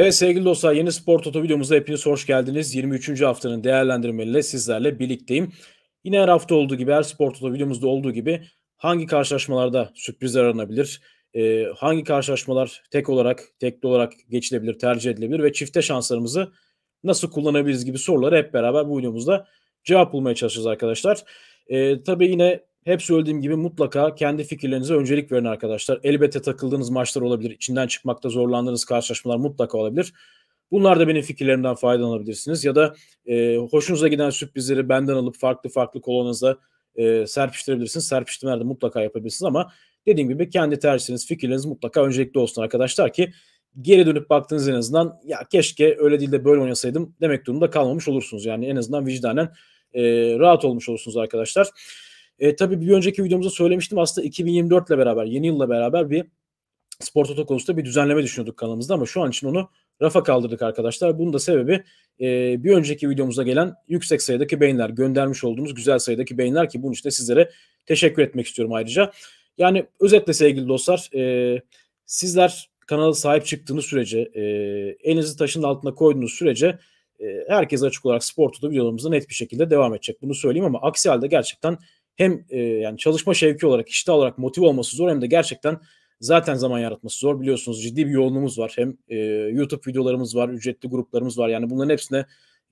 Evet sevgili dostlar yeni Spor Toto videomuzda hepiniz hoş geldiniz. 23. haftanın değerlendirmeleriyle sizlerle birlikteyim. Yine her hafta olduğu gibi her Spor Toto videomuzda olduğu gibi hangi karşılaşmalarda sürprizler aranabilir? E, hangi karşılaşmalar tek olarak, tekli olarak geçilebilir, tercih edilebilir ve çifte şanslarımızı nasıl kullanabiliriz gibi soruları hep beraber bu videomuzda cevap bulmaya çalışacağız arkadaşlar. E, tabii yine hep söylediğim gibi mutlaka kendi fikirlerinize öncelik verin arkadaşlar. Elbette takıldığınız maçlar olabilir. İçinden çıkmakta zorlandığınız karşılaşmalar mutlaka olabilir. Bunlar da benim fikirlerimden faydalanabilirsiniz. Ya da e, hoşunuza giden sürprizleri benden alıp farklı farklı kolonanıza e, serpiştirebilirsiniz. Serpiştirmeler de mutlaka yapabilirsiniz ama dediğim gibi kendi tercihiniz, fikirleriniz mutlaka öncelikli olsun arkadaşlar ki geri dönüp baktığınız en azından ya keşke öyle değil de böyle oynasaydım demek durumunda kalmamış olursunuz. Yani en azından vicdanen e, rahat olmuş olursunuz arkadaşlar. E, tabii bir önceki videomuzda söylemiştim aslında 2024 ile beraber yeni yılla beraber bir spor toto konusunda bir düzenleme düşünüyorduk kanalımızda ama şu an için onu rafa kaldırdık arkadaşlar. Bunun da sebebi e, bir önceki videomuzda gelen yüksek sayıdaki beyinler göndermiş olduğunuz güzel sayıdaki beyinler ki bunun için de sizlere teşekkür etmek istiyorum ayrıca. Yani özetle sevgili dostlar e, sizler kanala sahip çıktığınız sürece e, elinizi taşın altına koyduğunuz sürece e, herkes açık olarak spor tutu videolarımızda net bir şekilde devam edecek. Bunu söyleyeyim ama aksi halde gerçekten hem e, yani çalışma şevki olarak, işte olarak motive olması zor hem de gerçekten zaten zaman yaratması zor. Biliyorsunuz ciddi bir yoğunluğumuz var. Hem e, YouTube videolarımız var, ücretli gruplarımız var. Yani bunların hepsine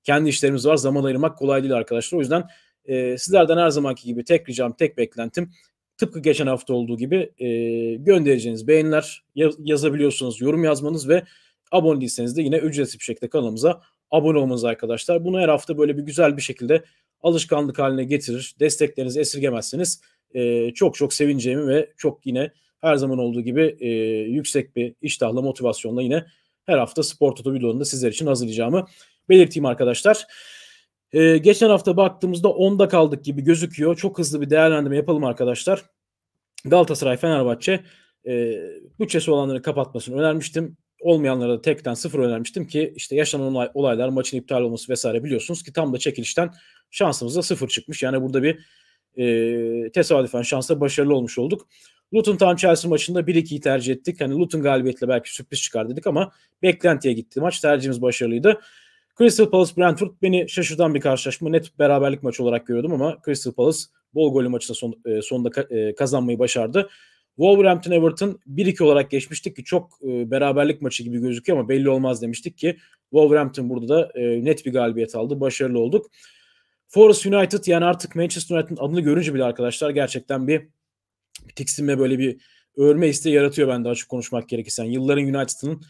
kendi işlerimiz var. Zaman ayırmak kolay değil arkadaşlar. O yüzden e, sizlerden her zamanki gibi tek ricam, tek beklentim tıpkı geçen hafta olduğu gibi e, göndereceğiniz beğeniler yaz, yazabiliyorsunuz, yorum yazmanız ve abone değilseniz de yine ücretsiz bir şekilde kanalımıza abone olmanız arkadaşlar. Bunu her hafta böyle bir güzel bir şekilde alışkanlık haline getirir. Desteklerinizi esirgemezseniz e, çok çok sevineceğimi ve çok yine her zaman olduğu gibi e, yüksek bir iştahla motivasyonla yine her hafta spor toto videolarını sizler için hazırlayacağımı belirteyim arkadaşlar. Ee, geçen hafta baktığımızda 10'da kaldık gibi gözüküyor. Çok hızlı bir değerlendirme yapalım arkadaşlar. Galatasaray, Fenerbahçe e, bütçesi olanları kapatmasını önermiştim olmayanlara da tekten sıfır önermiştim ki işte yaşanan olay, olaylar maçın iptal olması vesaire biliyorsunuz ki tam da çekilişten şansımıza sıfır çıkmış. Yani burada bir e, tesadüfen şansla başarılı olmuş olduk. Luton tam Chelsea maçında 1-2'yi tercih ettik. Hani Luton galibiyetle belki sürpriz çıkar dedik ama beklentiye gitti maç. Tercihimiz başarılıydı. Crystal Palace Brentford beni şaşırtan bir karşılaşma. Net beraberlik maçı olarak görüyordum ama Crystal Palace bol golü maçta son, e, sonunda ka, e, kazanmayı başardı. Wolverhampton Everton 1-2 olarak geçmiştik ki çok e, beraberlik maçı gibi gözüküyor ama belli olmaz demiştik ki Wolverhampton burada da e, net bir galibiyet aldı. Başarılı olduk. Forest United yani artık Manchester United'ın adını görünce bile arkadaşlar gerçekten bir tiksinme böyle bir örme isteği yaratıyor bende açık konuşmak gerekirse. Yani yılların United'ın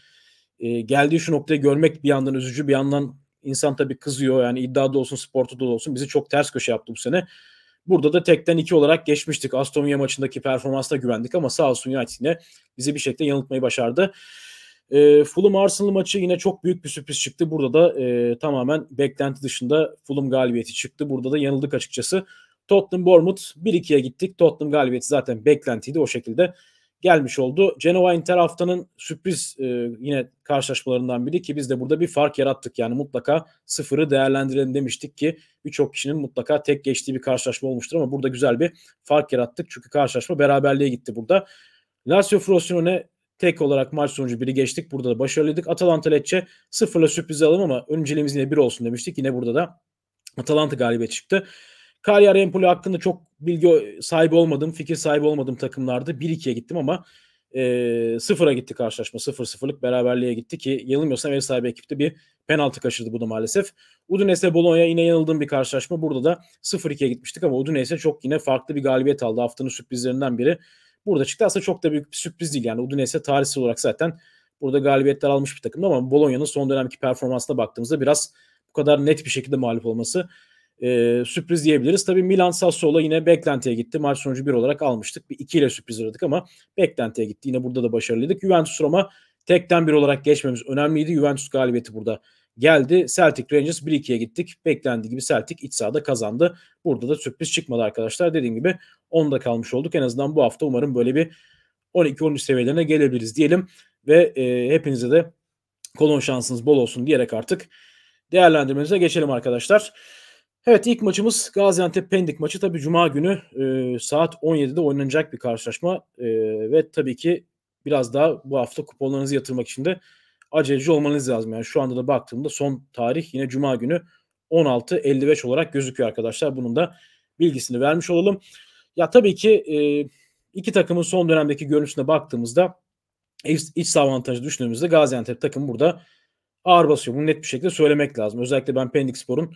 e, geldiği şu noktayı görmek bir yandan üzücü bir yandan insan tabii kızıyor. Yani iddiada olsun sportu da olsun bizi çok ters köşe yaptı bu sene. Burada da tekten iki olarak geçmiştik. Aston Villa maçındaki performansına güvendik ama sağ olsun United yine bizi bir şekilde yanıltmayı başardı. E, Fulham Arsenal maçı yine çok büyük bir sürpriz çıktı. Burada da e, tamamen beklenti dışında Fulham galibiyeti çıktı. Burada da yanıldık açıkçası. Tottenham Bournemouth 1-2'ye gittik. Tottenham galibiyeti zaten beklentiydi o şekilde gelmiş oldu. Genova Inter haftanın sürpriz e, yine karşılaşmalarından biri ki biz de burada bir fark yarattık. Yani mutlaka sıfırı değerlendirelim demiştik ki birçok kişinin mutlaka tek geçtiği bir karşılaşma olmuştur ama burada güzel bir fark yarattık. Çünkü karşılaşma beraberliğe gitti burada. Lazio Frosinone tek olarak maç sonucu biri geçtik. Burada da başarılıydık. Atalanta Lecce sıfırla sürpriz alalım ama önceliğimiz yine bir olsun demiştik. Yine burada da Atalanta galibiyet çıktı. Cagliari Empoli hakkında çok bilgi sahibi olmadım, fikir sahibi olmadım takımlarda 1-2'ye gittim ama e, sıfıra gitti karşılaşma. Sıfır sıfırlık beraberliğe gitti ki yanılmıyorsam ev sahibi ekipte bir penaltı kaçırdı bu da maalesef. Udinese Bologna yine yanıldığım bir karşılaşma. Burada da 0-2'ye gitmiştik ama Udinese çok yine farklı bir galibiyet aldı. Haftanın sürprizlerinden biri. Burada çıktı aslında çok da büyük bir sürpriz değil. Yani Udinese tarihsel olarak zaten burada galibiyetler almış bir takımdı ama Bologna'nın son dönemki performansına baktığımızda biraz bu kadar net bir şekilde mağlup olması e, sürpriz diyebiliriz. Tabii Milan Sassuolo yine beklentiye gitti. Maç sonucu 1 olarak almıştık. Bir 2 ile sürpriz aradık ama beklentiye gitti. Yine burada da başarılıydık. Juventus Roma tekten bir olarak geçmemiz önemliydi. Juventus galibiyeti burada geldi. Celtic Rangers 1-2'ye gittik. Beklendiği gibi Celtic iç sahada kazandı. Burada da sürpriz çıkmadı arkadaşlar. Dediğim gibi 10'da kalmış olduk. En azından bu hafta umarım böyle bir 12-13 seviyelerine gelebiliriz diyelim. Ve e, hepinize de kolon şansınız bol olsun diyerek artık değerlendirmemize geçelim arkadaşlar. Evet ilk maçımız Gaziantep Pendik maçı. Tabii Cuma günü e, saat 17'de oynanacak bir karşılaşma. E, ve tabii ki biraz daha bu hafta kuponlarınızı yatırmak için de aceleci olmanız lazım. Yani şu anda da baktığımda son tarih yine Cuma günü 16.55 olarak gözüküyor arkadaşlar. Bunun da bilgisini vermiş olalım. Ya tabii ki e, iki takımın son dönemdeki görünüşüne baktığımızda iç, iç avantajı düşündüğümüzde Gaziantep takım burada ağır basıyor. Bunu net bir şekilde söylemek lazım. Özellikle ben Pendik Spor'un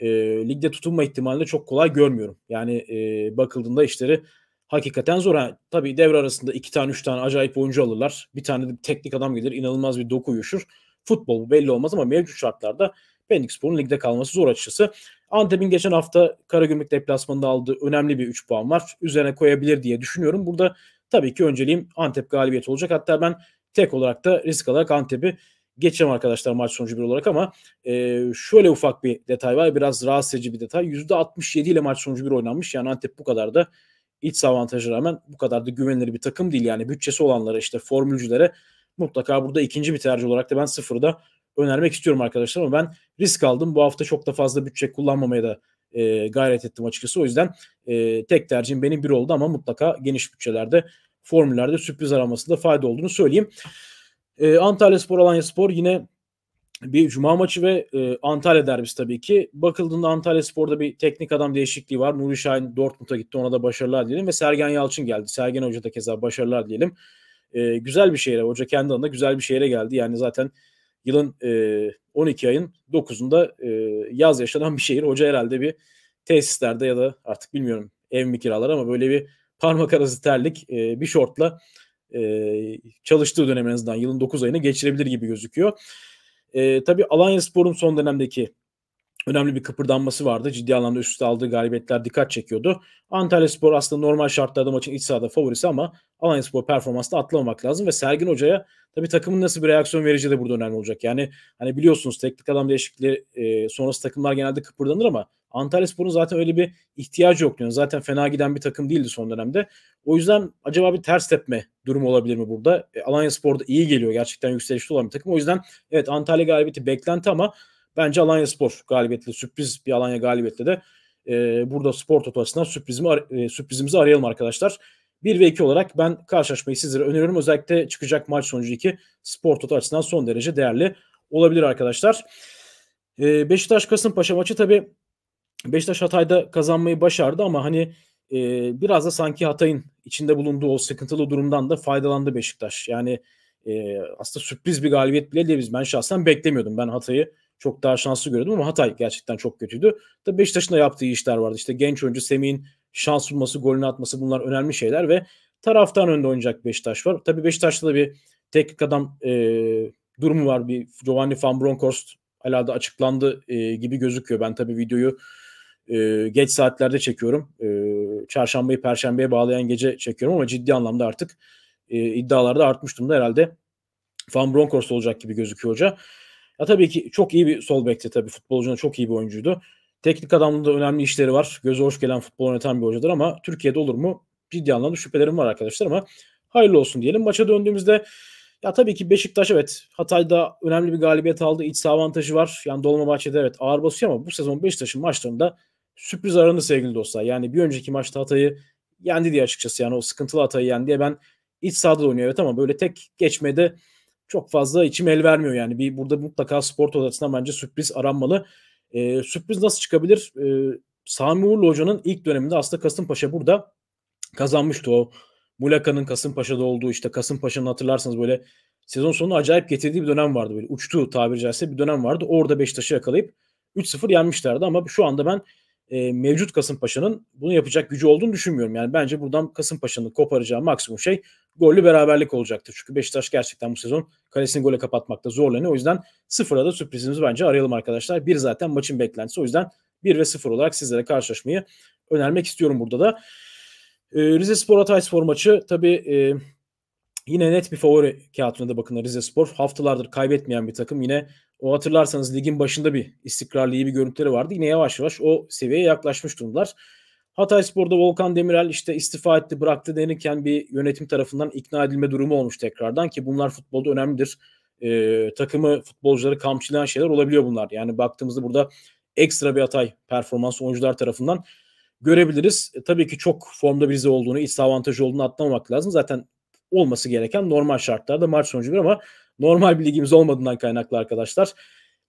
e, ligde tutunma ihtimalini çok kolay görmüyorum. Yani e, bakıldığında işleri hakikaten zor. Yani, tabii devre arasında iki tane üç tane acayip oyuncu alırlar. Bir tane de teknik adam gelir inanılmaz bir doku uyuşur. Futbol belli olmaz ama mevcut şartlarda Pendik Spor'un ligde kalması zor açıkçası. Antep'in geçen hafta Karagümrük deplasmanında aldığı önemli bir 3 puan var. Üzerine koyabilir diye düşünüyorum. Burada tabii ki önceliğim Antep galibiyet olacak. Hatta ben tek olarak da risk alarak Antep'i geçeceğim arkadaşlar maç sonucu bir olarak ama e, şöyle ufak bir detay var. Biraz rahatsız edici bir detay. %67 ile maç sonucu bir oynanmış. Yani Antep bu kadar da iç avantajı rağmen bu kadar da güvenilir bir takım değil. Yani bütçesi olanlara işte formülcülere mutlaka burada ikinci bir tercih olarak da ben sıfırda önermek istiyorum arkadaşlar ama ben risk aldım. Bu hafta çok da fazla bütçe kullanmamaya da e, gayret ettim açıkçası. O yüzden e, tek tercihim benim bir oldu ama mutlaka geniş bütçelerde formüllerde sürpriz aramasında fayda olduğunu söyleyeyim. E, Antalya Spor, Alanya Spor yine bir cuma maçı ve e, Antalya derbisi tabii ki. Bakıldığında Antalya Spor'da bir teknik adam değişikliği var. Nuri Şahin Dortmund'a gitti ona da başarılar diyelim. Ve Sergen Yalçın geldi. Sergen Hoca da keza başarılar diyelim. E, ee, güzel bir şehre, hoca kendi adına güzel bir şehre geldi. Yani zaten yılın e, 12 ayın 9'unda e, yaz yaşanan bir şehir. Hoca herhalde bir tesislerde ya da artık bilmiyorum ev mi kiralar ama böyle bir parmak arası terlik e, bir şortla e, çalıştığı dönem en azından yılın 9 ayını geçirebilir gibi gözüküyor. E, tabii Alanya Spor'un son dönemdeki önemli bir kıpırdanması vardı. Ciddi anlamda üst üste aldığı galibiyetler dikkat çekiyordu. Antalya Spor aslında normal şartlarda maçın iç sahada favorisi ama Alanya Spor performansını atlamamak lazım ve Sergin Hoca'ya tabii takımın nasıl bir reaksiyon vereceği de burada önemli olacak. Yani hani biliyorsunuz teknik adam değişikliği e, sonrası takımlar genelde kıpırdanır ama Antalya Spor'un zaten öyle bir ihtiyacı yok. Yani zaten fena giden bir takım değildi son dönemde. O yüzden acaba bir ters tepme durumu olabilir mi burada? E, Alanya Spor'da iyi geliyor. Gerçekten yükselişli olan bir takım. O yüzden evet Antalya galibiyeti beklenti ama bence Alanya Spor galibiyetle sürpriz bir Alanya galibiyetle de e, burada spor totasından sürprizimi, e, sürprizimizi arayalım arkadaşlar. 1 ve 2 olarak ben karşılaşmayı sizlere öneriyorum. Özellikle çıkacak maç sonucu 2 spor totu açısından son derece değerli olabilir arkadaşlar. Ee, Beşiktaş Kasımpaşa maçı tabii Beşiktaş Hatay'da kazanmayı başardı ama hani e, biraz da sanki Hatay'ın içinde bulunduğu o sıkıntılı durumdan da faydalandı Beşiktaş. Yani e, aslında sürpriz bir galibiyet bile diyebiliriz. Ben şahsen beklemiyordum. Ben Hatay'ı çok daha şanslı görüyordum ama Hatay gerçekten çok kötüydü. Tabii Beşiktaş'ın da yaptığı işler vardı. İşte genç oyuncu Semih'in şans bulması, golünü atması bunlar önemli şeyler ve taraftan önde oynayacak Beşiktaş var. Tabii Beşiktaş'ta da bir teknik adam e, durumu var. Bir Giovanni Van Bronckhorst hala açıklandı e, gibi gözüküyor. Ben tabii videoyu e, geç saatlerde çekiyorum. E, çarşambayı perşembeye bağlayan gece çekiyorum ama ciddi anlamda artık e, iddialarda artmış durumda herhalde. Van Bronckhorst olacak gibi gözüküyor hoca. Ya tabii ki çok iyi bir sol bekte tabii. Futbolcuna çok iyi bir oyuncuydu. Teknik adamında önemli işleri var. Göze hoş gelen futbol oynatan bir hocadır ama Türkiye'de olur mu? Ciddi anlamda şüphelerim var arkadaşlar ama hayırlı olsun diyelim. Maça döndüğümüzde ya tabii ki Beşiktaş evet Hatay'da önemli bir galibiyet aldı. İç saha avantajı var. Yani Dolmabahçe'de evet ağır basıyor ama bu sezon Beşiktaş'ın maçlarında sürpriz aranı sevgili dostlar. Yani bir önceki maçta Hatay'ı yendi diye açıkçası yani o sıkıntılı Hatay'ı yendi diye ben iç sahada da oynuyor evet ama böyle tek geçmede çok fazla içim el vermiyor yani. Bir burada mutlaka spor odasından bence sürpriz aranmalı. Ee, sürpriz nasıl çıkabilir? Ee, Sami Uğurlu Hoca'nın ilk döneminde aslında Kasımpaşa burada kazanmıştı o. Mulaka'nın Kasımpaşa'da olduğu işte Kasımpaşa'nın hatırlarsanız böyle sezon sonu acayip getirdiği bir dönem vardı böyle uçtu tabiri caizse bir dönem vardı. Orada Beşiktaş'ı yakalayıp 3-0 yenmişlerdi ama şu anda ben e, mevcut Kasımpaşa'nın bunu yapacak gücü olduğunu düşünmüyorum. Yani bence buradan Kasımpaşa'nın koparacağı maksimum şey gollü beraberlik olacaktır. Çünkü Beşiktaş gerçekten bu sezon kalesini gole kapatmakta zorlanıyor. O yüzden sıfıra da sürprizimizi bence arayalım arkadaşlar. Bir zaten maçın beklentisi. O yüzden 1 ve 0 olarak sizlere karşılaşmayı önermek istiyorum burada da. E, Rize Spor Hatay Spor maçı tabii e, yine net bir favori kağıtına da bakın Rize Spor. Haftalardır kaybetmeyen bir takım. Yine o hatırlarsanız ligin başında bir istikrarlı iyi bir görüntüleri vardı. Yine yavaş yavaş o seviyeye yaklaşmış durumdalar. Hatay Spor'da Volkan Demirel işte istifa etti bıraktı denirken bir yönetim tarafından ikna edilme durumu olmuş tekrardan ki bunlar futbolda önemlidir. Ee, takımı futbolcuları kamçılayan şeyler olabiliyor bunlar. Yani baktığımızda burada ekstra bir Hatay performansı oyuncular tarafından görebiliriz. E, tabii ki çok formda birisi olduğunu, iç avantajı olduğunu atlamamak lazım. Zaten olması gereken normal şartlarda maç bir ama normal bir ligimiz olmadığından kaynaklı arkadaşlar.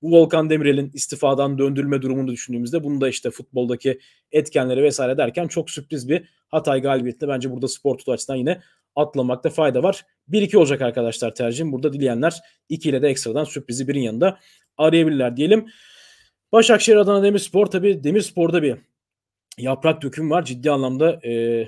Bu Volkan Demirel'in istifadan döndürülme durumunu düşündüğümüzde bunu da işte futboldaki etkenleri vesaire derken çok sürpriz bir Hatay galibiyetini bence burada spor tutu açısından yine atlamakta fayda var. 1-2 olacak arkadaşlar tercihim. Burada dileyenler 2 ile de ekstradan sürprizi birin yanında arayabilirler diyelim. Başakşehir Adana Demirspor tabi Demirspor'da bir yaprak döküm var. Ciddi anlamda e,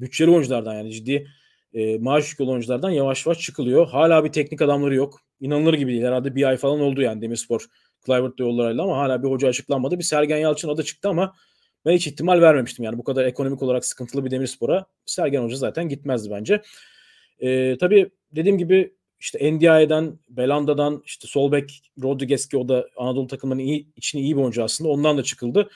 bütçeli oyunculardan yani ciddi e, maaş yüklü oyunculardan yavaş yavaş çıkılıyor. Hala bir teknik adamları yok. İnanılır gibi değil. Herhalde bir ay falan oldu yani Demirspor Clivert'la yollarıyla ama hala bir hoca açıklanmadı. Bir Sergen Yalçın adı çıktı ama ben hiç ihtimal vermemiştim. Yani bu kadar ekonomik olarak sıkıntılı bir Demirspor'a Sergen Hoca zaten gitmezdi bence. E, tabii dediğim gibi işte NDI'den, Belanda'dan, işte Solbek, Rodriguez ki o da Anadolu Takımının iyi, içine iyi bir oyuncu aslında. Ondan da çıkıldı.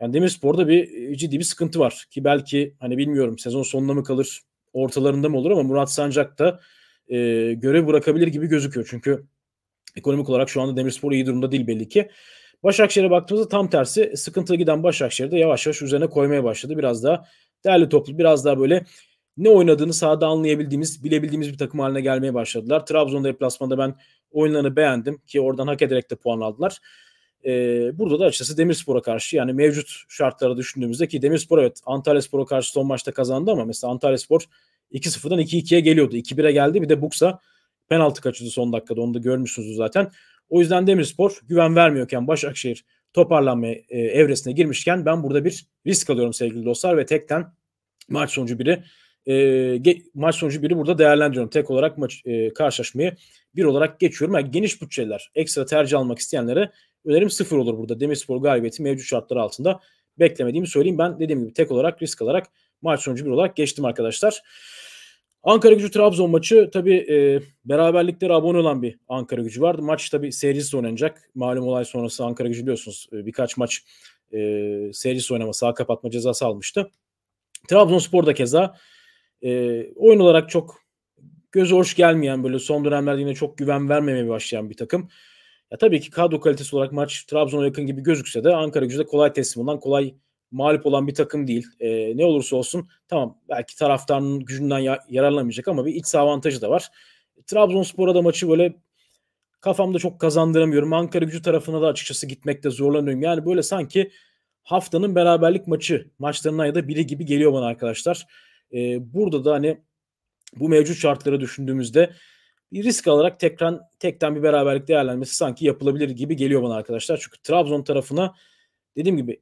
Yani Demirspor'da bir e, ciddi bir sıkıntı var ki belki hani bilmiyorum sezon sonuna mı kalır ortalarında mı olur ama Murat Sancak da e, görev bırakabilir gibi gözüküyor. Çünkü ekonomik olarak şu anda Demirspor iyi durumda değil belli ki. Başakşehir'e baktığımızda tam tersi e, sıkıntı giden Başakşehir de yavaş yavaş üzerine koymaya başladı. Biraz daha değerli toplu, biraz daha böyle ne oynadığını sahada anlayabildiğimiz, bilebildiğimiz bir takım haline gelmeye başladılar. Trabzon deplasmanda ben oyunlarını beğendim ki oradan hak ederek de puan aldılar. Ee, burada da açıkçası Demirspor'a karşı yani mevcut şartları düşündüğümüzde ki Demirspor evet Antalyaspor'a karşı son maçta kazandı ama mesela Antalyaspor Spor 2-0'dan 2-2'ye geliyordu. 2-1'e geldi bir de Buksa penaltı kaçırdı son dakikada onu da görmüşsünüz zaten. O yüzden Demirspor güven vermiyorken Başakşehir toparlanma e, evresine girmişken ben burada bir risk alıyorum sevgili dostlar ve tekten maç sonucu biri e, maç sonucu biri burada değerlendiriyorum. Tek olarak maç e, karşılaşmayı bir olarak geçiyorum. Yani geniş bütçeler, ekstra tercih almak isteyenlere Önerim sıfır olur burada. Demirspor galibiyeti mevcut şartlar altında beklemediğimi söyleyeyim. Ben dediğim gibi tek olarak risk alarak maç sonucu bir olarak geçtim arkadaşlar. Ankara gücü Trabzon maçı tabi e, beraberliklere abone olan bir Ankara gücü vardı. Maç tabi seyircisiz oynanacak. Malum olay sonrası Ankara gücü biliyorsunuz e, birkaç maç e, seyircisiz oynama sağ kapatma cezası almıştı. Trabzonspor da keza e, oyun olarak çok göz hoş gelmeyen böyle son dönemlerde yine çok güven vermemeye başlayan bir takım. Ya tabii ki kadro kalitesi olarak maç Trabzon'a yakın gibi gözükse de Ankara gücü de kolay teslim olan, kolay mağlup olan bir takım değil. E, ne olursa olsun tamam belki taraftarın gücünden ya- yararlanmayacak ama bir iç avantajı da var. Trabzonspor'a da maçı böyle kafamda çok kazandıramıyorum. Ankara gücü tarafına da açıkçası gitmekte zorlanıyorum. Yani böyle sanki haftanın beraberlik maçı maçlarına ya da biri gibi geliyor bana arkadaşlar. E, burada da hani bu mevcut şartları düşündüğümüzde bir risk alarak tekrar tekten bir beraberlik değerlenmesi sanki yapılabilir gibi geliyor bana arkadaşlar. Çünkü Trabzon tarafına dediğim gibi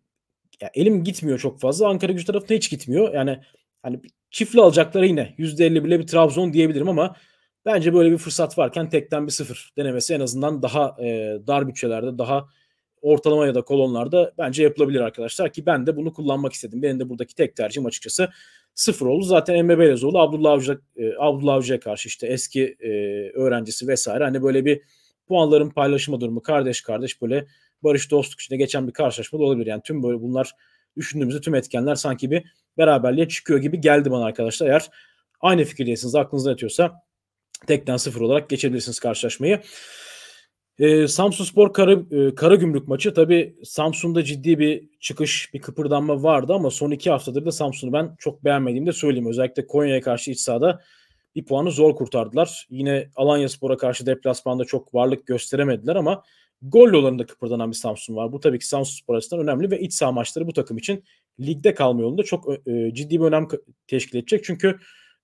ya elim gitmiyor çok fazla. Ankara gücü tarafına hiç gitmiyor. Yani hani çiftli alacakları yine %50 bile bir Trabzon diyebilirim ama bence böyle bir fırsat varken tekten bir sıfır denemesi en azından daha e, dar bütçelerde daha ortalama ya da kolonlarda bence yapılabilir arkadaşlar ki ben de bunu kullanmak istedim. Benim de buradaki tek tercihim açıkçası sıfır oldu. Zaten Emre Belezoğlu Abdullah Avcı'ya e, Abdullah Avcı'ya karşı işte eski e, öğrencisi vesaire hani böyle bir puanların paylaşımı durumu kardeş kardeş böyle barış dostluk içinde geçen bir karşılaşma da olabilir. Yani tüm böyle bunlar düşündüğümüzde tüm etkenler sanki bir beraberliğe çıkıyor gibi geldi bana arkadaşlar. Eğer aynı fikirdeysiniz aklınızda yatıyorsa tekten sıfır olarak geçebilirsiniz karşılaşmayı. E, Samsun Spor Kara, e, Karagümrük maçı tabi Samsun'da ciddi bir çıkış, bir kıpırdanma vardı ama son iki haftadır da Samsun'u ben çok beğenmediğimi de söyleyeyim. Özellikle Konya'ya karşı iç sahada bir puanı zor kurtardılar. Yine Alanya Spor'a karşı deplasmanda çok varlık gösteremediler ama gol yollarında kıpırdanan bir Samsun var. Bu tabii ki Samsun Spor açısından önemli ve iç saha maçları bu takım için ligde kalma yolunda çok e, e ciddi bir önem teşkil edecek. Çünkü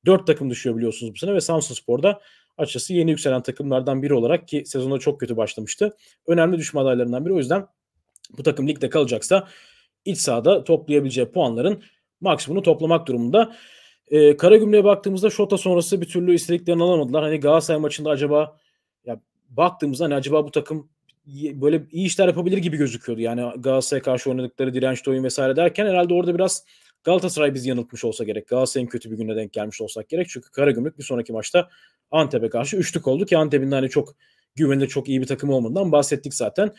4 takım düşüyor biliyorsunuz bu sene ve Samsun Spor'da açısı yeni yükselen takımlardan biri olarak ki sezona çok kötü başlamıştı. Önemli düşme adaylarından biri. O yüzden bu takım ligde kalacaksa iç sahada toplayabileceği puanların maksimumunu toplamak durumunda. Ee, Karagümrük'e baktığımızda Şota sonrası bir türlü istediklerini alamadılar. Hani Galatasaray maçında acaba ya baktığımızda hani acaba bu takım böyle iyi işler yapabilir gibi gözüküyordu. Yani Galatasaray'a karşı oynadıkları dirençli oyun vesaire derken herhalde orada biraz Galatasaray biz yanıltmış olsa gerek. Galatasaray'ın kötü bir güne denk gelmiş olsak gerek. Çünkü Karagümrük bir sonraki maçta Antep'e karşı üçlük oldu ki Antep'in hani çok güvenilir çok iyi bir takım olmadan bahsettik zaten.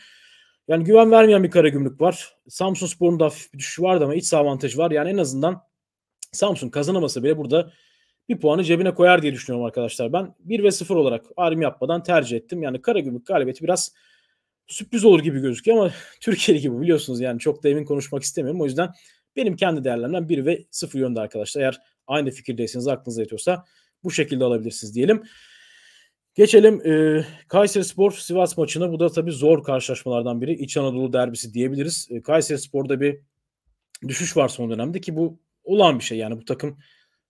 Yani güven vermeyen bir Karagümrük var. Samsun Spor'un da hafif bir düşüşü vardı ama iç saha avantajı var. Yani en azından Samsun kazanamasa bile burada bir puanı cebine koyar diye düşünüyorum arkadaşlar. Ben 1 ve 0 olarak ayrım yapmadan tercih ettim. Yani Karagümrük galibiyeti biraz sürpriz olur gibi gözüküyor ama Türkiye Ligi bu biliyorsunuz yani çok da emin konuşmak istemiyorum. O yüzden benim kendi değerlemem 1 ve 0 yönde arkadaşlar. Eğer aynı fikirdeyseniz aklınıza yetiyorsa bu şekilde alabilirsiniz diyelim. Geçelim e, Kayseri Spor Sivas maçına. Bu da tabii zor karşılaşmalardan biri. İç Anadolu derbisi diyebiliriz. E, Kayseri Spor'da bir düşüş var son dönemde ki bu olan bir şey. Yani bu takım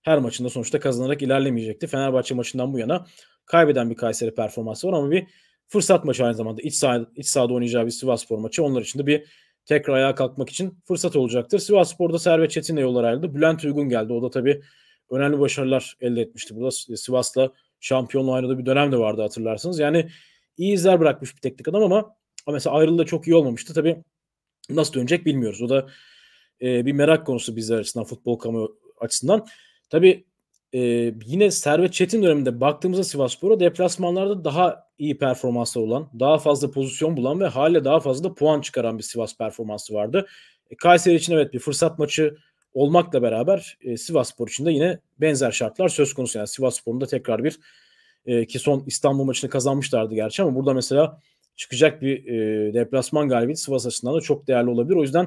her maçında sonuçta kazanarak ilerlemeyecekti. Fenerbahçe maçından bu yana kaybeden bir Kayseri performansı var ama bir fırsat maçı aynı zamanda. İç, sah- iç sahada oynayacağı bir Sivas Spor maçı. Onlar için de bir tekrar ayağa kalkmak için fırsat olacaktır. Sivas Spor'da Servet Çetin'le yollar ayrıldı. Bülent Uygun geldi. O da tabii önemli başarılar elde etmişti. Burada Sivas'la şampiyonla oynadığı bir dönem de vardı hatırlarsınız. Yani iyi izler bırakmış bir teknik adam ama mesela da çok iyi olmamıştı. Tabii nasıl dönecek bilmiyoruz. O da e, bir merak konusu bizler açısından futbol kamu açısından. Tabii e, yine Servet Çetin döneminde baktığımızda Sivas Spor'a deplasmanlarda daha iyi performanslar olan, daha fazla pozisyon bulan ve hala daha fazla da puan çıkaran bir Sivas performansı vardı. E, Kayseri için evet bir fırsat maçı olmakla beraber e, Sivas Spor için de yine benzer şartlar söz konusu. Yani Sivas Spor'un da tekrar bir e, ki son İstanbul maçını kazanmışlardı gerçi ama burada mesela çıkacak bir e, deplasman galibiyeti Sivas açısından da çok değerli olabilir. O yüzden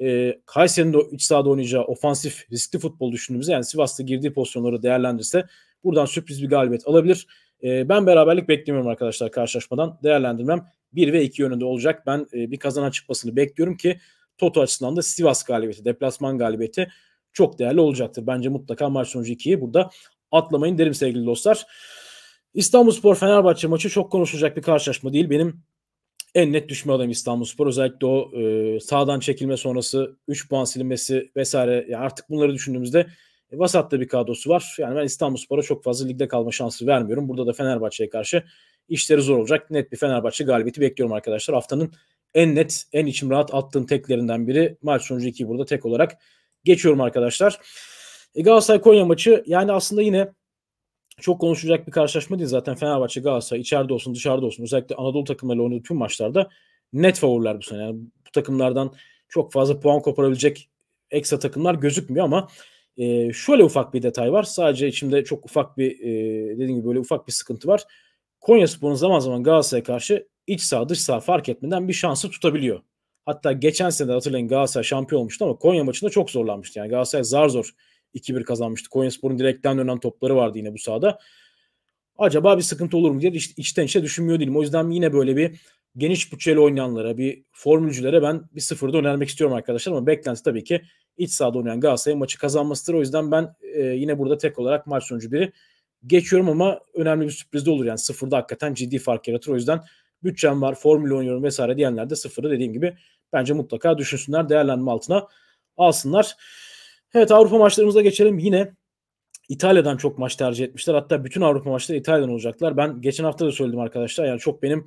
e, Kayseri'nin de iç sahada oynayacağı ofansif riskli futbol düşündüğümüzde yani Sivas'ta girdiği pozisyonları değerlendirse buradan sürpriz bir galibiyet alabilir. Ee, ben beraberlik beklemiyorum arkadaşlar karşılaşmadan. Değerlendirmem 1 ve 2 yönünde olacak. Ben e, bir kazanan çıkmasını bekliyorum ki Toto açısından da Sivas galibiyeti, deplasman galibiyeti çok değerli olacaktır. Bence mutlaka maç sonucu 2'yi burada atlamayın derim sevgili dostlar. İstanbulspor Fenerbahçe maçı çok konuşulacak bir karşılaşma değil. Benim en net düşme adayım İstanbulspor. Özellikle o e, sağdan çekilme sonrası 3 puan silinmesi vesaire yani artık bunları düşündüğümüzde e, Vasatlı bir kadrosu var. Yani ben İstanbulspor'a çok fazla ligde kalma şansı vermiyorum. Burada da Fenerbahçe'ye karşı işleri zor olacak. Net bir Fenerbahçe galibiyeti bekliyorum arkadaşlar. Haftanın en net, en içim rahat attığım teklerinden biri. Maç sonucu 2'yi burada tek olarak geçiyorum arkadaşlar. E, Galatasaray-Konya maçı yani aslında yine çok konuşulacak bir karşılaşma değil zaten Fenerbahçe Galatasaray içeride olsun dışarıda olsun özellikle Anadolu takımlarıyla oynadığı tüm maçlarda net favoriler bu sene. Yani bu takımlardan çok fazla puan koparabilecek ekstra takımlar gözükmüyor ama e, şöyle ufak bir detay var. Sadece içimde çok ufak bir e, dediğim gibi böyle ufak bir sıkıntı var. Konya Spor'un zaman zaman Galatasaray'a karşı iç sağ dış sağ fark etmeden bir şansı tutabiliyor. Hatta geçen sene de hatırlayın Galatasaray şampiyon olmuştu ama Konya maçında çok zorlanmıştı. Yani Galatasaray zar zor 2-1 kazanmıştı. Konya Spor'un direkten dönen topları vardı yine bu sahada. Acaba bir sıkıntı olur mu diye iç, içten içe düşünmüyor değilim. O yüzden yine böyle bir geniş bütçeli oynayanlara, bir formülcülere ben bir sıfırda önermek istiyorum arkadaşlar ama beklenti tabii ki iç sahada oynayan Galatasaray'ın maçı kazanmasıdır. O yüzden ben e, yine burada tek olarak maç sonucu biri geçiyorum ama önemli bir sürpriz de olur. Yani sıfırda hakikaten ciddi fark yaratır. O yüzden bütçem var, formülü oynuyorum vesaire diyenler de sıfırı dediğim gibi bence mutlaka düşünsünler, değerlenme altına alsınlar. Evet Avrupa maçlarımıza geçelim. Yine İtalya'dan çok maç tercih etmişler. Hatta bütün Avrupa maçları İtalya'dan olacaklar. Ben geçen hafta da söyledim arkadaşlar. Yani çok benim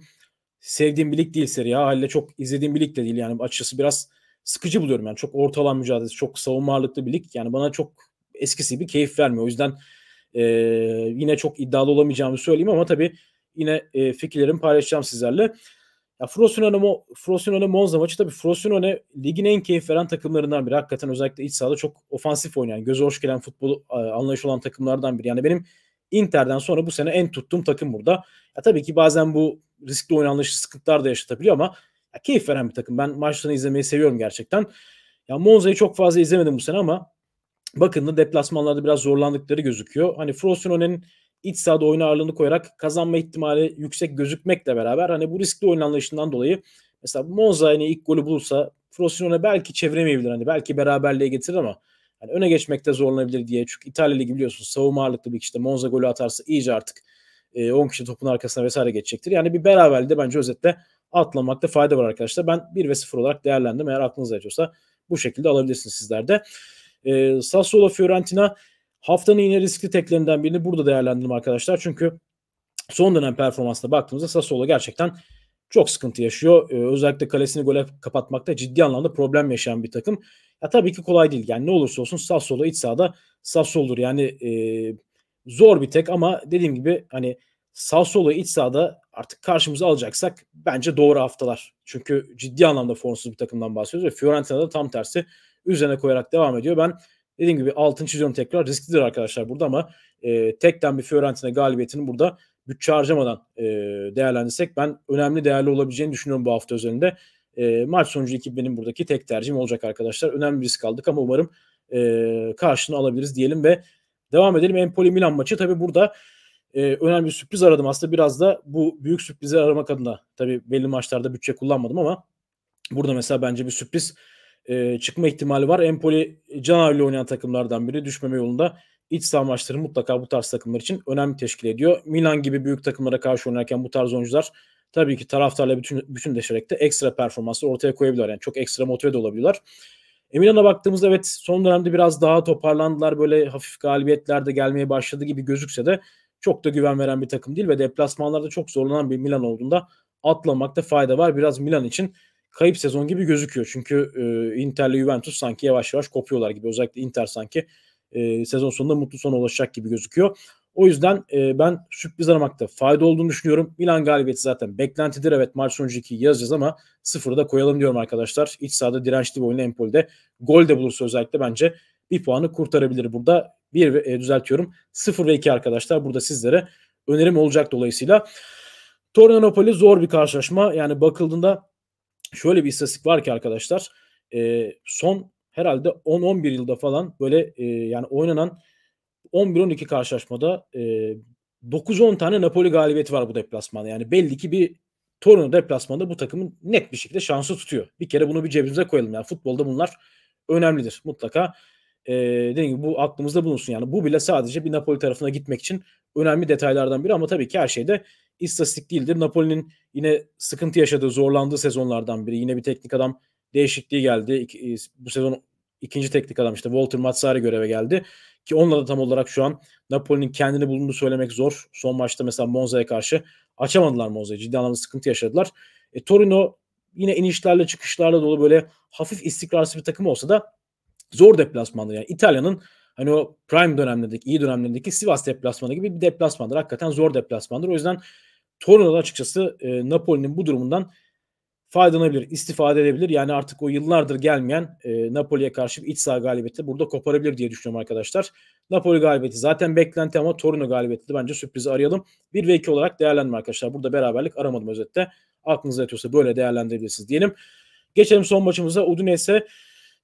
sevdiğim bir lig değil seri A. Halde çok izlediğim bir lig de değil. Yani açıkçası biraz sıkıcı buluyorum. Yani çok orta alan mücadelesi, çok savunma ağırlıklı bir lig. Yani bana çok eskisi bir keyif vermiyor. O yüzden e, yine çok iddialı olamayacağımı söyleyeyim ama tabii yine e, fikirlerimi paylaşacağım sizlerle. Ya Frosinone, Frosinone Monza maçı tabii Frosinone ligin en keyif veren takımlarından biri. Hakikaten özellikle iç sahada çok ofansif oynayan, gözü hoş gelen futbol anlayış olan takımlardan biri. Yani benim Inter'den sonra bu sene en tuttuğum takım burada. Ya tabii ki bazen bu riskli oynanışı sıkıntılar da yaşatabiliyor ama ya keyif veren bir takım. Ben maçlarını izlemeyi seviyorum gerçekten. Ya Monza'yı çok fazla izlemedim bu sene ama bakın da deplasmanlarda biraz zorlandıkları gözüküyor. Hani Frosinone iç sahada oyun ağırlığını koyarak kazanma ihtimali yüksek gözükmekle beraber hani bu riskli oyun anlayışından dolayı mesela Monza hani ilk golü bulursa Frosinone belki çeviremeyebilir. Hani belki beraberliğe getirir ama yani öne geçmekte zorlanabilir diye. Çünkü İtalya Ligi biliyorsunuz savunma ağırlıklı bir işte Monza golü atarsa iyice artık 10 e, kişi topun arkasına vesaire geçecektir. Yani bir beraberliği bence özetle atlamakta fayda var arkadaşlar. Ben 1 ve 0 olarak değerlendim. Eğer aklınıza yatıyorsa bu şekilde alabilirsiniz sizler de. E, Sassuolo Fiorentina haftanın yine riskli teklerinden birini burada değerlendirdim arkadaşlar. Çünkü son dönem performansına baktığımızda Sassuolo gerçekten çok sıkıntı yaşıyor. Ee, özellikle kalesini gole kapatmakta ciddi anlamda problem yaşayan bir takım. Ya tabii ki kolay değil. Yani ne olursa olsun sağ sola iç sağda sağ soldur. Yani e, zor bir tek ama dediğim gibi hani sağ sola iç sağda artık karşımıza alacaksak bence doğru haftalar. Çünkü ciddi anlamda formsuz bir takımdan bahsediyoruz ve Fiorentina da tam tersi üzerine koyarak devam ediyor. Ben dediğim gibi altın çiziyorum tekrar risklidir arkadaşlar burada ama e, tekten bir Fiorentina galibiyetini burada bütçe harcamadan e, değerlendirsek ben önemli değerli olabileceğini düşünüyorum bu hafta özelinde. E, maç sonucu ekip benim buradaki tek tercihim olacak arkadaşlar. Önemli bir risk aldık ama umarım e, karşını alabiliriz diyelim ve devam edelim. Empoli-Milan maçı tabii burada e, önemli bir sürpriz aradım. Aslında biraz da bu büyük sürprizleri aramak adına tabii belli maçlarda bütçe kullanmadım ama burada mesela bence bir sürpriz e, çıkma ihtimali var. Empoli e, canavli oynayan takımlardan biri düşmeme yolunda iç saha maçları mutlaka bu tarz takımlar için önemli teşkil ediyor. Milan gibi büyük takımlara karşı oynarken bu tarz oyuncular tabii ki taraftarla bütün bütünleşerek ekstra performansı ortaya koyabilirler Yani çok ekstra motive de olabiliyorlar. Emirhan'a baktığımızda evet son dönemde biraz daha toparlandılar. Böyle hafif galibiyetler de gelmeye başladı gibi gözükse de çok da güven veren bir takım değil ve deplasmanlarda çok zorlanan bir Milan olduğunda atlamakta fayda var. Biraz Milan için kayıp sezon gibi gözüküyor. Çünkü e, Inter'le Juventus sanki yavaş yavaş kopuyorlar gibi. Özellikle Inter sanki e, sezon sonunda mutlu sona ulaşacak gibi gözüküyor. O yüzden e, ben sürpriz aramakta fayda olduğunu düşünüyorum. Milan galibiyeti zaten beklentidir. Evet maç sonucu 2'yi yazacağız ama sıfırı da koyalım diyorum arkadaşlar. İç sahada dirençli bir oyunu Empoli'de gol de bulursa özellikle bence bir puanı kurtarabilir burada. Bir e, düzeltiyorum. 0 ve 2 arkadaşlar burada sizlere önerim olacak dolayısıyla. Torino Napoli zor bir karşılaşma. Yani bakıldığında şöyle bir istatistik var ki arkadaşlar. E, son herhalde 10-11 yılda falan böyle e, yani oynanan 11-12 karşılaşmada e, 9-10 tane Napoli galibiyeti var bu deplasmanda. Yani belli ki bir Torino deplasmanda bu takımın net bir şekilde şansı tutuyor. Bir kere bunu bir cebimize koyalım. Yani futbolda bunlar önemlidir mutlaka. E, dediğim gibi bu aklımızda bulunsun. Yani bu bile sadece bir Napoli tarafına gitmek için önemli detaylardan biri ama tabii ki her şey de istatistik değildir. Napoli'nin yine sıkıntı yaşadığı, zorlandığı sezonlardan biri. Yine bir teknik adam değişikliği geldi. İki, e, bu sezon ikinci teknik adam işte Walter Mazzari göreve geldi. Ki onunla da tam olarak şu an Napoli'nin kendini bulunduğu söylemek zor. Son maçta mesela Monza'ya karşı açamadılar Monza'yı. Ciddi anlamda sıkıntı yaşadılar. E, Torino yine inişlerle çıkışlarla dolu böyle hafif istikrarsız bir takım olsa da zor deplasmandır. Yani İtalya'nın hani o prime dönemlerdeki, iyi dönemlerdeki Sivas deplasmanı gibi bir deplasmandır. Hakikaten zor deplasmandır. O yüzden Torino'da açıkçası e, Napoli'nin bu durumundan faydalanabilir, istifade edebilir. Yani artık o yıllardır gelmeyen e, Napoli'ye karşı bir iç saha galibiyeti burada koparabilir diye düşünüyorum arkadaşlar. Napoli galibiyeti zaten beklenti ama Torino galibiyeti bence sürprizi arayalım. 1 ve 2 olarak değerlenme arkadaşlar. Burada beraberlik aramadım özette. Aklınıza yatıyorsa böyle değerlendirebilirsiniz diyelim. Geçelim son maçımıza. Udinese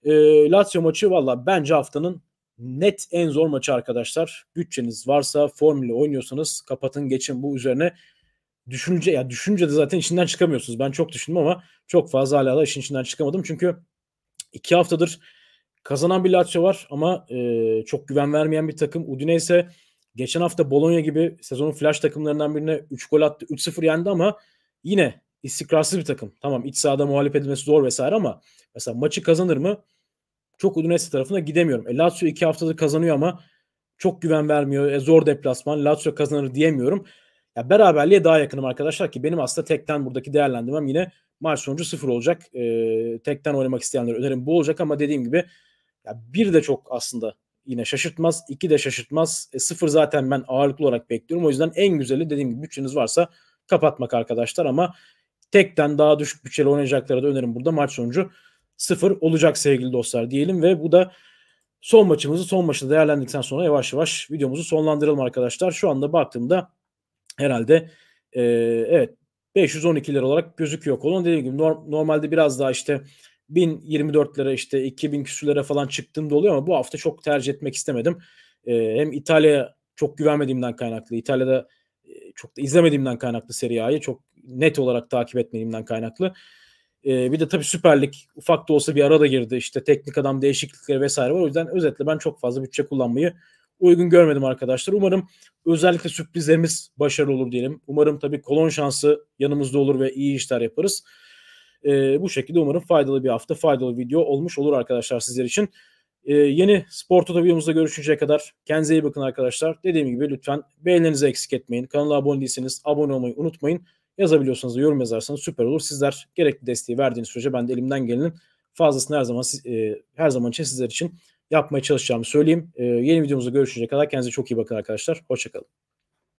e, Lazio maçı valla bence haftanın net en zor maçı arkadaşlar. Bütçeniz varsa formülle oynuyorsanız kapatın geçin bu üzerine düşünce ya düşünce de zaten içinden çıkamıyorsunuz. Ben çok düşündüm ama çok fazla hala da işin içinden çıkamadım. Çünkü iki haftadır kazanan bir Lazio var ama e, çok güven vermeyen bir takım. Udinese geçen hafta Bologna gibi sezonun flash takımlarından birine 3 gol attı. 3-0 yendi ama yine istikrarsız bir takım. Tamam iç sahada muhalif edilmesi zor vesaire ama mesela maçı kazanır mı? Çok Udinese tarafına gidemiyorum. E, Lazio iki haftadır kazanıyor ama çok güven vermiyor. E, zor deplasman. Lazio kazanır diyemiyorum. Ya beraberliğe daha yakınım arkadaşlar ki benim aslında tekten buradaki değerlendirmem yine maç sonucu sıfır olacak. E, tekten oynamak isteyenler önerim bu olacak ama dediğim gibi ya bir de çok aslında yine şaşırtmaz. iki de şaşırtmaz. E, sıfır zaten ben ağırlıklı olarak bekliyorum. O yüzden en güzeli dediğim gibi bütçeniz varsa kapatmak arkadaşlar ama tekten daha düşük bütçeli oynayacaklara da önerim burada maç sonucu sıfır olacak sevgili dostlar diyelim ve bu da son maçımızı son maçını değerlendikten sonra yavaş yavaş videomuzu sonlandıralım arkadaşlar. Şu anda baktığımda herhalde e, evet 512 lira olarak gözüküyor kolon. Dediğim gibi norm, normalde biraz daha işte 1024 lira işte 2000 küsürlere falan çıktığında oluyor ama bu hafta çok tercih etmek istemedim. E, hem İtalya'ya çok güvenmediğimden kaynaklı. İtalya'da e, çok da izlemediğimden kaynaklı Serie A'yı çok net olarak takip etmediğimden kaynaklı. E, bir de tabii Süper Lig ufak da olsa bir arada girdi. işte teknik adam değişiklikleri vesaire var. O yüzden özetle ben çok fazla bütçe kullanmayı uygun görmedim arkadaşlar. Umarım özellikle sürprizlerimiz başarılı olur diyelim. Umarım tabii kolon şansı yanımızda olur ve iyi işler yaparız. E, bu şekilde umarım faydalı bir hafta, faydalı video olmuş olur arkadaşlar sizler için. E, yeni spor toto videomuzda görüşünceye kadar kendinize iyi bakın arkadaşlar. Dediğim gibi lütfen beğenilerinizi eksik etmeyin. Kanala abone değilseniz abone olmayı unutmayın. Yazabiliyorsanız yorum yazarsanız süper olur. Sizler gerekli desteği verdiğiniz sürece ben de elimden gelenin fazlasını her zaman e, her zaman için sizler için yapmaya çalışacağımı söyleyeyim. E, yeni videomuzda görüşünceye kadar kendinize çok iyi bakın arkadaşlar. Hoşçakalın.